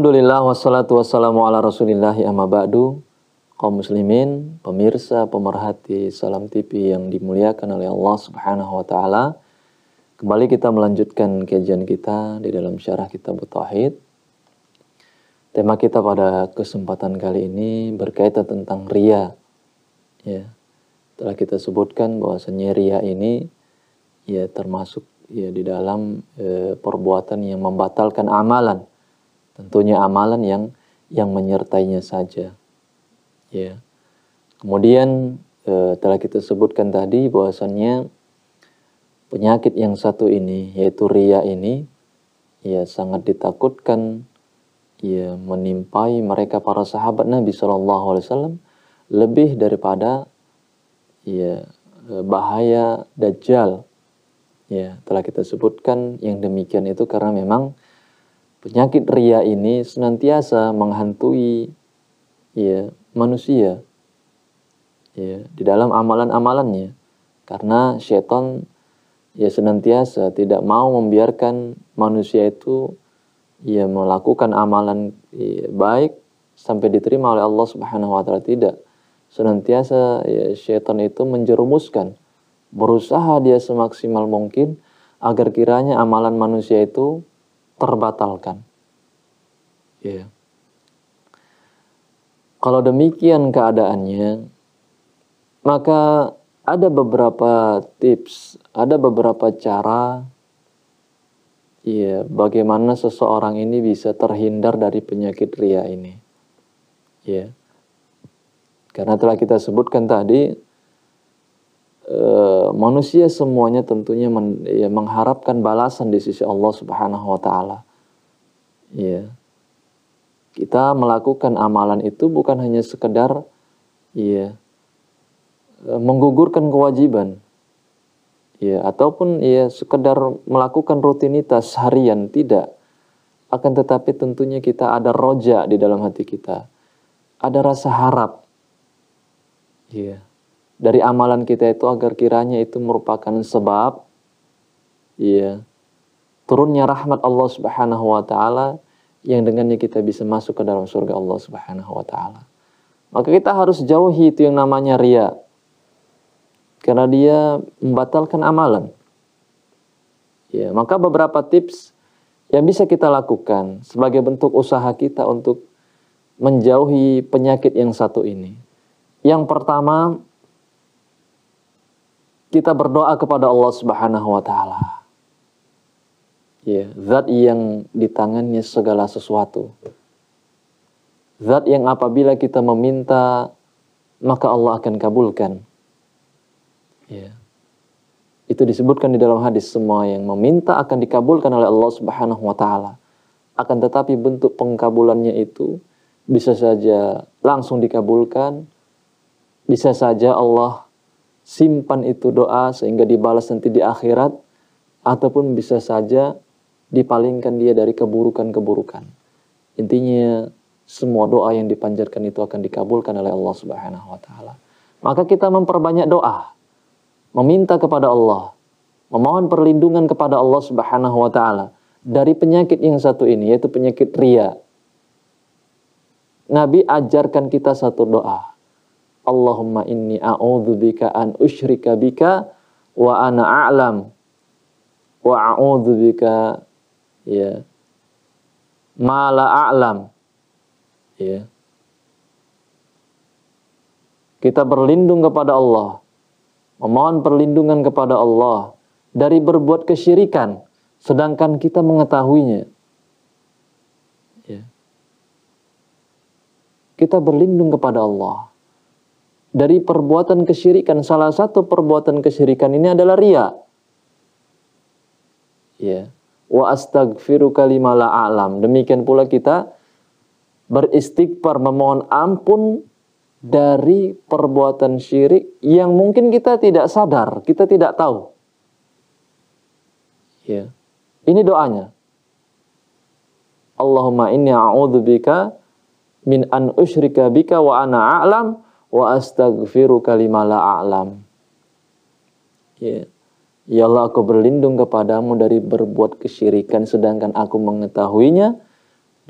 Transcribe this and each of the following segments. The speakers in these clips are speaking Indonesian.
Alhamdulillah wassalatu wassalamu ala rasulillahi amma ba'du kaum muslimin, pemirsa, pemerhati Salam TV yang dimuliakan oleh Allah Subhanahu wa taala. Kembali kita melanjutkan kajian kita di dalam syarah kitab Tauhid. Tema kita pada kesempatan kali ini berkaitan tentang ria. Ya. Telah kita sebutkan bahwasanya ria ini ya termasuk ya di dalam eh, perbuatan yang membatalkan amalan Tentunya amalan yang yang menyertainya saja. Ya. Kemudian e, telah kita sebutkan tadi bahwasannya penyakit yang satu ini yaitu ria ini ya sangat ditakutkan ya menimpai mereka para sahabat Nabi Shallallahu Alaihi Wasallam lebih daripada ya eh, bahaya dajjal ya telah kita sebutkan yang demikian itu karena memang penyakit ria ini senantiasa menghantui ya manusia ya di dalam amalan-amalannya karena setan ya senantiasa tidak mau membiarkan manusia itu ya melakukan amalan ya, baik sampai diterima oleh Allah Subhanahu wa taala tidak senantiasa ya, setan itu menjerumuskan berusaha dia semaksimal mungkin agar kiranya amalan manusia itu terbatalkan. Ya. Kalau demikian keadaannya, maka ada beberapa tips, ada beberapa cara ya bagaimana seseorang ini bisa terhindar dari penyakit ria ini. Ya. Karena telah kita sebutkan tadi Eh, manusia semuanya tentunya men, ya, mengharapkan balasan di sisi Allah Subhanahu wa taala. Ya. Kita melakukan amalan itu bukan hanya sekedar ya eh, menggugurkan kewajiban. Ya, ataupun ya sekedar melakukan rutinitas harian tidak akan tetapi tentunya kita ada roja di dalam hati kita. Ada rasa harap. Iya dari amalan kita itu agar kiranya itu merupakan sebab ya turunnya rahmat Allah Subhanahu wa taala yang dengannya kita bisa masuk ke dalam surga Allah Subhanahu wa taala. Maka kita harus jauhi itu yang namanya ria. Karena dia membatalkan amalan. Ya, maka beberapa tips yang bisa kita lakukan sebagai bentuk usaha kita untuk menjauhi penyakit yang satu ini. Yang pertama, kita berdoa kepada Allah Subhanahu wa taala. Ya, zat yang di tangannya segala sesuatu. Zat yang apabila kita meminta maka Allah akan kabulkan. Ya. Itu disebutkan di dalam hadis semua yang meminta akan dikabulkan oleh Allah Subhanahu wa taala. Akan tetapi bentuk pengkabulannya itu bisa saja langsung dikabulkan, bisa saja Allah simpan itu doa sehingga dibalas nanti di akhirat ataupun bisa saja dipalingkan dia dari keburukan-keburukan. Intinya semua doa yang dipanjatkan itu akan dikabulkan oleh Allah Subhanahu wa taala. Maka kita memperbanyak doa, meminta kepada Allah, memohon perlindungan kepada Allah Subhanahu wa taala dari penyakit yang satu ini yaitu penyakit ria. Nabi ajarkan kita satu doa. Allahumma inni a'udzubika an ushrika bika wa ana a'lam wa a'udzubika ya ma la a'lam ya kita berlindung kepada Allah memohon perlindungan kepada Allah dari berbuat kesyirikan sedangkan kita mengetahuinya ya. kita berlindung kepada Allah dari perbuatan kesyirikan. Salah satu perbuatan kesyirikan ini adalah ria. Ya. Wa astagfiru kalimala alam. Demikian pula kita beristighfar memohon ampun dari perbuatan syirik yang mungkin kita tidak sadar, kita tidak tahu. Ya. Ini doanya. Allahumma inni a'udzubika min an usyrika bika wa ana a'lam wa astaghfiru kalimala a'lam. Ya. ya Allah aku berlindung kepadamu dari berbuat kesyirikan sedangkan aku mengetahuinya.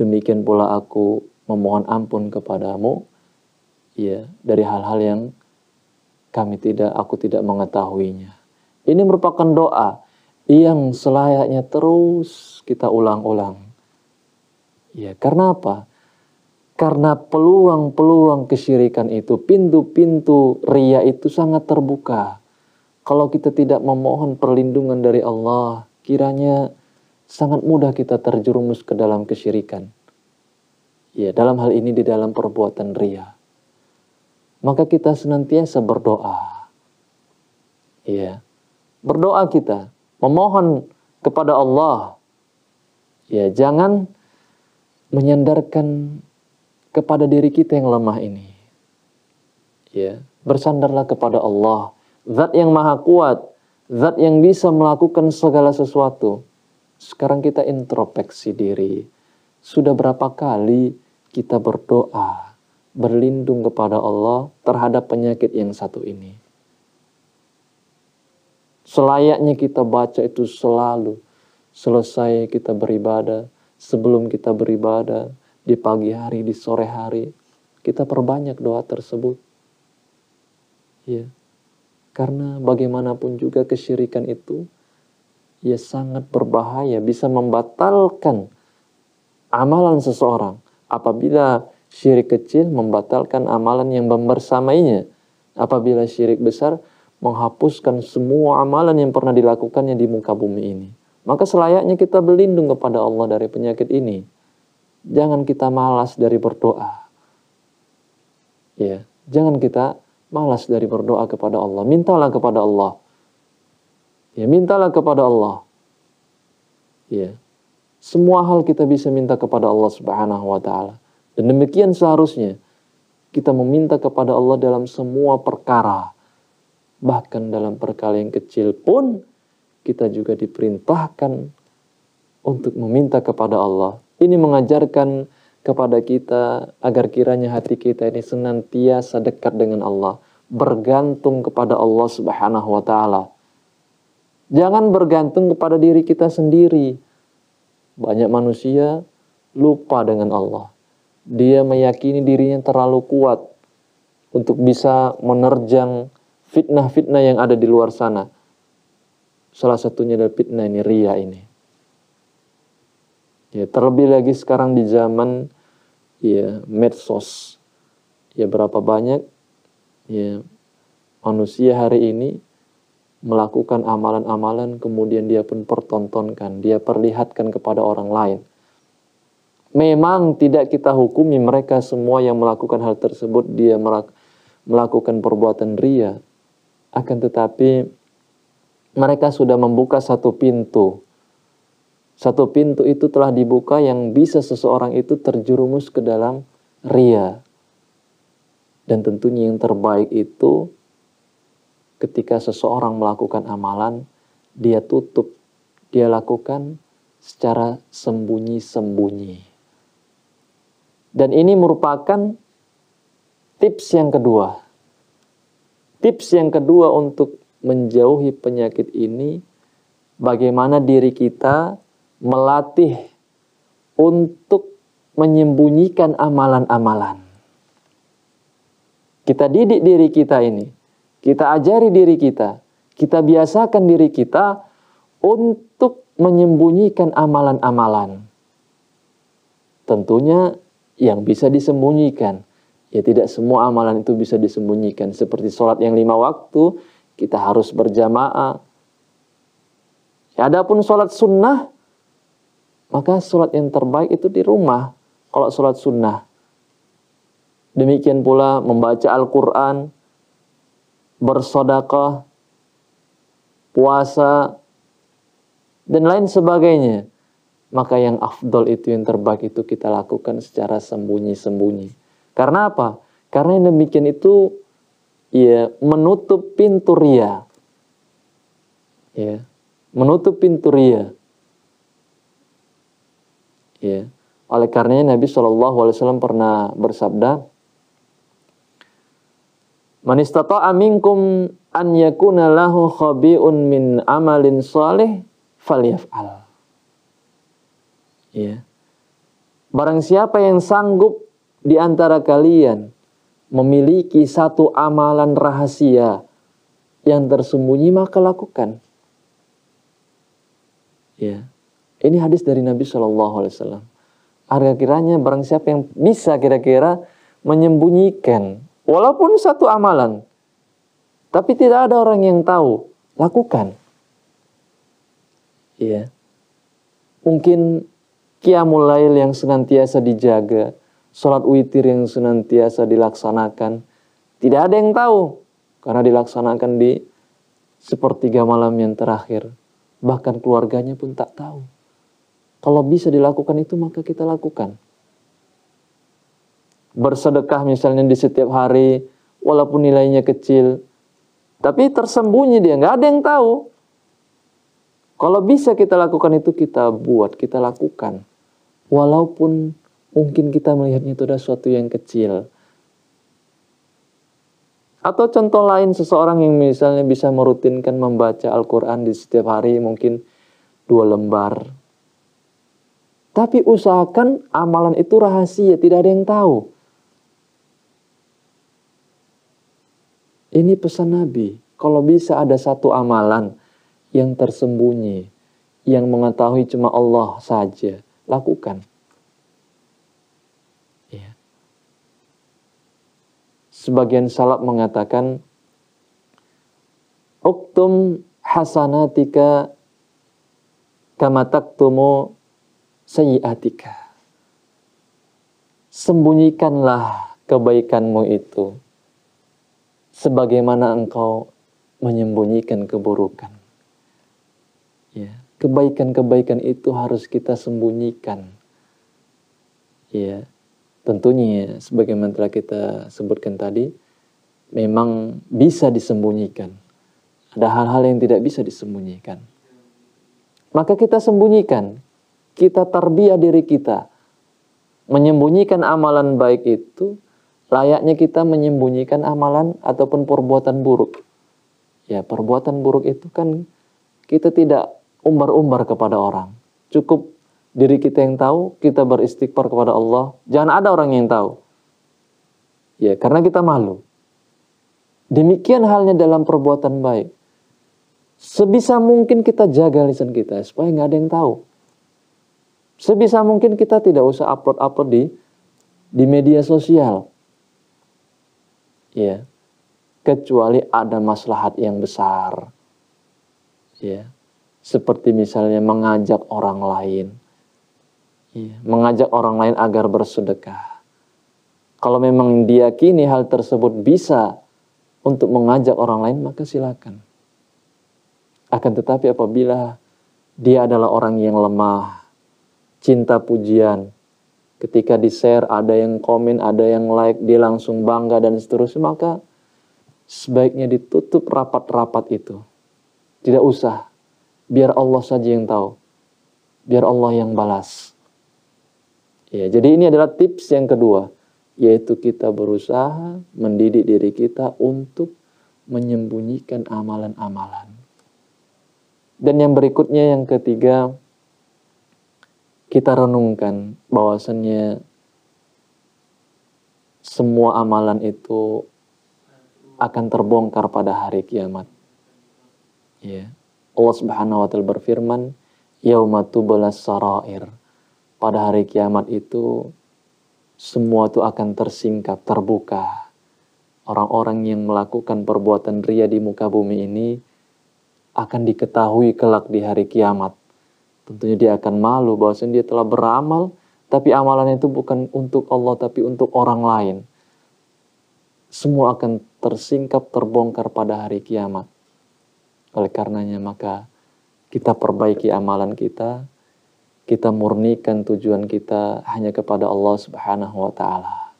Demikian pula aku memohon ampun kepadamu ya dari hal-hal yang kami tidak aku tidak mengetahuinya. Ini merupakan doa yang selayaknya terus kita ulang-ulang. Ya, karena apa? Karena peluang-peluang kesyirikan itu, pintu-pintu ria itu sangat terbuka. Kalau kita tidak memohon perlindungan dari Allah, kiranya sangat mudah kita terjerumus ke dalam kesyirikan. Ya, dalam hal ini di dalam perbuatan ria. Maka kita senantiasa berdoa. Ya. Berdoa kita, memohon kepada Allah. Ya, jangan menyandarkan kepada diri kita yang lemah ini. Ya, bersandarlah kepada Allah, zat yang maha kuat, zat yang bisa melakukan segala sesuatu. Sekarang kita introspeksi diri. Sudah berapa kali kita berdoa, berlindung kepada Allah terhadap penyakit yang satu ini? Selayaknya kita baca itu selalu. Selesai kita beribadah, sebelum kita beribadah, di pagi hari, di sore hari. Kita perbanyak doa tersebut. Ya. Karena bagaimanapun juga kesyirikan itu ya sangat berbahaya, bisa membatalkan amalan seseorang. Apabila syirik kecil membatalkan amalan yang membersamainya. Apabila syirik besar menghapuskan semua amalan yang pernah dilakukannya di muka bumi ini. Maka selayaknya kita berlindung kepada Allah dari penyakit ini jangan kita malas dari berdoa. Ya, jangan kita malas dari berdoa kepada Allah. Mintalah kepada Allah. Ya, mintalah kepada Allah. Ya. Semua hal kita bisa minta kepada Allah Subhanahu wa taala. Dan demikian seharusnya kita meminta kepada Allah dalam semua perkara. Bahkan dalam perkara yang kecil pun kita juga diperintahkan untuk meminta kepada Allah ini mengajarkan kepada kita agar kiranya hati kita ini senantiasa dekat dengan Allah, bergantung kepada Allah Subhanahu wa taala. Jangan bergantung kepada diri kita sendiri. Banyak manusia lupa dengan Allah. Dia meyakini dirinya terlalu kuat untuk bisa menerjang fitnah-fitnah yang ada di luar sana. Salah satunya adalah fitnah ini ria ini. Ya, terlebih lagi sekarang di zaman ya medsos. Ya berapa banyak ya manusia hari ini melakukan amalan-amalan kemudian dia pun pertontonkan, dia perlihatkan kepada orang lain. Memang tidak kita hukumi mereka semua yang melakukan hal tersebut dia melakukan perbuatan ria. Akan tetapi mereka sudah membuka satu pintu satu pintu itu telah dibuka yang bisa seseorang itu terjerumus ke dalam ria. Dan tentunya yang terbaik itu ketika seseorang melakukan amalan, dia tutup, dia lakukan secara sembunyi-sembunyi. Dan ini merupakan tips yang kedua. Tips yang kedua untuk menjauhi penyakit ini, bagaimana diri kita melatih untuk menyembunyikan amalan-amalan. Kita didik diri kita ini, kita ajari diri kita, kita biasakan diri kita untuk menyembunyikan amalan-amalan. Tentunya yang bisa disembunyikan. Ya tidak semua amalan itu bisa disembunyikan. Seperti sholat yang lima waktu, kita harus berjamaah. Ya, adapun sholat sunnah, maka sholat yang terbaik itu di rumah, kalau sholat sunnah. Demikian pula membaca Al-Quran, bersodakah, puasa, dan lain sebagainya. Maka yang afdol itu, yang terbaik itu kita lakukan secara sembunyi-sembunyi. Karena apa? Karena yang demikian itu ya menutup pintu ria. Ya, menutup pintu ria. Ya. Oleh karenanya Nabi Shallallahu Alaihi Wasallam pernah bersabda, Manistata aminkum an yakuna lahu khabi'un min amalin salih yaf'al. Ya. Barang siapa yang sanggup di antara kalian memiliki satu amalan rahasia yang tersembunyi maka lakukan. Ya. Ini hadis dari Nabi Shallallahu Alaihi Wasallam. Harga kiranya barang siapa yang bisa kira-kira menyembunyikan walaupun satu amalan, tapi tidak ada orang yang tahu, lakukan. Iya. Mungkin kiamul lail yang senantiasa dijaga, sholat witir yang senantiasa dilaksanakan, tidak ada yang tahu karena dilaksanakan di sepertiga malam yang terakhir. Bahkan keluarganya pun tak tahu. Kalau bisa dilakukan itu maka kita lakukan. Bersedekah misalnya di setiap hari walaupun nilainya kecil tapi tersembunyi dia nggak ada yang tahu. Kalau bisa kita lakukan itu kita buat, kita lakukan. Walaupun mungkin kita melihatnya itu adalah suatu yang kecil. Atau contoh lain seseorang yang misalnya bisa merutinkan membaca Al-Quran di setiap hari mungkin dua lembar tapi usahakan amalan itu rahasia, tidak ada yang tahu. Ini pesan Nabi. Kalau bisa ada satu amalan yang tersembunyi, yang mengetahui cuma Allah saja, lakukan. Ya. Sebagian salaf mengatakan, Uktum hasanatika kama taktumu sayyiatika. Sembunyikanlah kebaikanmu itu sebagaimana engkau menyembunyikan keburukan. Ya, kebaikan-kebaikan itu harus kita sembunyikan. Ya, tentunya ya, sebagaimana telah kita sebutkan tadi memang bisa disembunyikan. Ada hal-hal yang tidak bisa disembunyikan. Maka kita sembunyikan kita terbiah diri kita menyembunyikan amalan baik itu layaknya kita menyembunyikan amalan ataupun perbuatan buruk. Ya, perbuatan buruk itu kan kita tidak umbar-umbar kepada orang. Cukup diri kita yang tahu, kita beristighfar kepada Allah. Jangan ada orang yang tahu. Ya, karena kita malu. Demikian halnya dalam perbuatan baik. Sebisa mungkin kita jaga lisan kita supaya nggak ada yang tahu. Sebisa mungkin kita tidak usah upload-upload di di media sosial. Ya. Kecuali ada maslahat yang besar. Ya. Seperti misalnya mengajak orang lain. Ya. Mengajak orang lain agar bersedekah. Kalau memang diyakini hal tersebut bisa untuk mengajak orang lain maka silakan. Akan tetapi apabila dia adalah orang yang lemah, cinta pujian. Ketika di-share, ada yang komen, ada yang like, dia langsung bangga dan seterusnya. Maka sebaiknya ditutup rapat-rapat itu. Tidak usah. Biar Allah saja yang tahu. Biar Allah yang balas. Ya, jadi ini adalah tips yang kedua, yaitu kita berusaha mendidik diri kita untuk menyembunyikan amalan-amalan. Dan yang berikutnya yang ketiga, kita renungkan bahwasannya semua amalan itu akan terbongkar pada hari kiamat. Ya. Allah Subhanahu wa taala berfirman, "Yaumatu tubalas sarair." Pada hari kiamat itu semua itu akan tersingkap, terbuka. Orang-orang yang melakukan perbuatan ria di muka bumi ini akan diketahui kelak di hari kiamat Tentunya dia akan malu bahwasanya dia telah beramal tapi amalannya itu bukan untuk Allah tapi untuk orang lain. Semua akan tersingkap terbongkar pada hari kiamat. Oleh karenanya maka kita perbaiki amalan kita, kita murnikan tujuan kita hanya kepada Allah Subhanahu wa taala.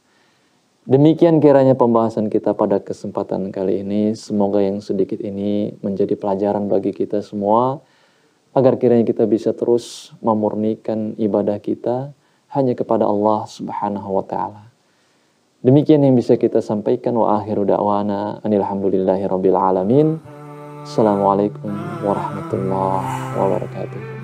Demikian kiranya pembahasan kita pada kesempatan kali ini. Semoga yang sedikit ini menjadi pelajaran bagi kita semua agar kiranya kita bisa terus memurnikan ibadah kita hanya kepada Allah Subhanahu wa taala. Demikian yang bisa kita sampaikan wa akhiru da'wana alhamdulillahi rabbil alamin. Assalamualaikum warahmatullahi wabarakatuh.